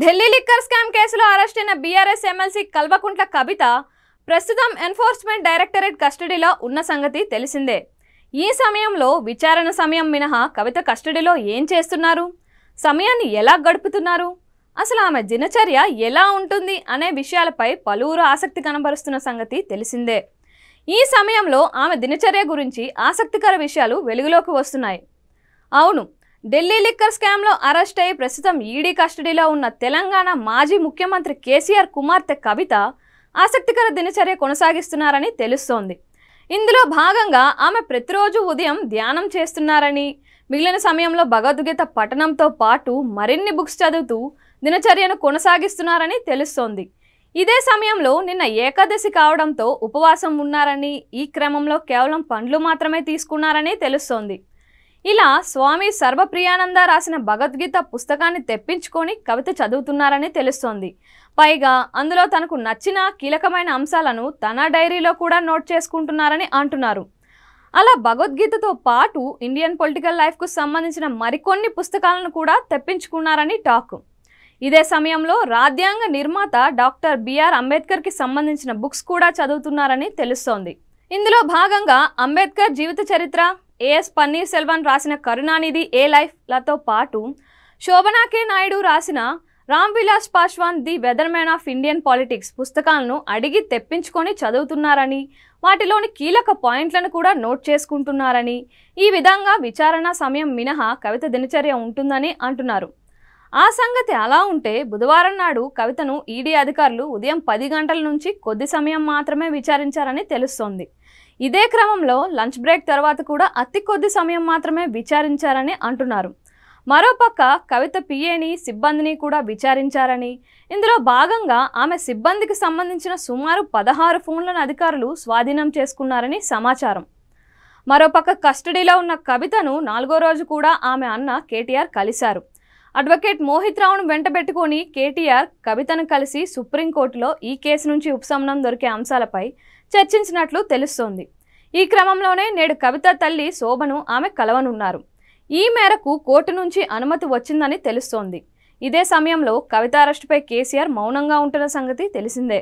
Delhi liquor scam కేసులో arrest అయిన BRS MLC Kalvakuntla Kavitha ప్రస్తుతం ఎన్ఫోర్స్మెంట్ డైరెక్టరేట్ కస్టడీలో ఉన్న సంగతి తెలిసిందే ఈ సమయంలో విచారణ సమయం మినహా కవిత కస్టడీలో ఏం చేస్తున్నారు సమయాన్ని ఎలా గడుపుతున్నారు అసలు ఆమె దినచర్య ఎలా ఉంటుంది అనే విషయాలపై పలువురు ఆసక్తి కనబరుస్తున్న సంగతి తెలిసిందే ఈ సమయంలో ఆమె దినచర్య గురించి ఆసక్తికర విషయాలు వెలుగులోకి వస్తున్నాయి అవును ఢిల్లీ లిక్కర్ స్కామ్లో అరెస్ట్ అయి ప్రస్తుతం ఈడీ కస్టడీలో ఉన్న తెలంగాణ మాజీ ముఖ్యమంత్రి కేసీఆర్ కుమార్తె కవిత ఆసక్తికర దినచర్య కొనసాగిస్తున్నారని తెలుస్తోంది ఇందులో భాగంగా ఆమె ప్రతిరోజు ఉదయం ధ్యానం చేస్తున్నారని మిగిలిన సమయంలో భగవద్గీత పఠనంతో పాటు మరిన్ని బుక్స్ చదువుతూ దినచర్యను కొనసాగిస్తున్నారని తెలుస్తోంది ఇదే సమయంలో నిన్న ఏకాదశి కావడంతో ఉపవాసం ఉన్నారని ఈ క్రమంలో కేవలం పండ్లు మాత్రమే తీసుకున్నారని తెలుస్తోంది ఇలా స్వామి సర్వప్రియానంద రాసిన భగవద్గీత పుస్తకాన్ని తెప్పించుకొని కవిత చదువుతున్నారని తెలుస్తోంది పైగా అందులో తనకు నచ్చిన కీలకమైన అంశాలను తన డైరీలో కూడా నోట్ చేసుకుంటున్నారని అంటున్నారు అలా భగవద్గీతతో పాటు ఇండియన్ పొలిటికల్ లైఫ్కు సంబంధించిన మరికొన్ని పుస్తకాలను కూడా తెప్పించుకున్నారని టాక్ ఇదే సమయంలో రాజ్యాంగ నిర్మాత డాక్టర్ బిఆర్ అంబేద్కర్కి సంబంధించిన బుక్స్ కూడా చదువుతున్నారని తెలుస్తోంది ఇందులో భాగంగా అంబేద్కర్ జీవిత చరిత్ర ఏఎస్ పన్నీర్ సెల్వన్ రాసిన కరుణానిధి ఏ లైఫ్లతో పాటు శోభనా కే నాయుడు రాసిన Ram Vilas Paswan the weatherman of Indian politics పుస్తకాలను అడిగి తెప్పించుకొని చదువుతున్నారని వాటిలోని కీలక పాయింట్లను కూడా నోట్ చేసుకుంటున్నారని ఈ విధంగా విచారణ సమయం మినహా కవిత దినచర్య ఉంటుందని అంటున్నారు ఆ సంగతి అలా ఉంటే బుధవారం నాడు కవితను ఈడీ అధికారులు ఉదయం పది గంటల నుంచి కొద్ది సమయం మాత్రమే విచారించారని తెలుస్తోంది ఇదే క్రమంలో లంచ్ బ్రేక్ తర్వాత కూడా అతి కొద్ది సమయం మాత్రమే విచారించారని అంటున్నారు మరోపక్క కవిత పిఏని సిబ్బందిని కూడా విచారించారని ఇందులో భాగంగా ఆమె సిబ్బందికి సంబంధించిన సుమారు పదహారు ఫోన్లను అధికారులు స్వాధీనం చేసుకున్నారని సమాచారం మరోపక్క కస్టడీలో ఉన్న కవితను నాలుగో రోజు కూడా ఆమె అన్న కేటీఆర్ కలిశారు అడ్వకేట్ మోహిత్ రావును వెంటబెట్టుకుని కేటీఆర్ కవితను కలిసి సుప్రీంకోర్టులో ఈ కేసు నుంచి ఉపశమనం దొరికే అంశాలపై చర్చించినట్లు తెలుస్తోంది ఈ క్రమంలోనే నేడు కవిత తల్లి శోభను ఆమె కలవనున్నారు ఈ మేరకు కోర్టు నుంచి అనుమతి వచ్చిందని తెలుస్తోంది ఇదే సమయంలో కవిత అరెస్టుపై కేసీఆర్ మౌనంగా ఉంటున్న సంగతి తెలిసిందే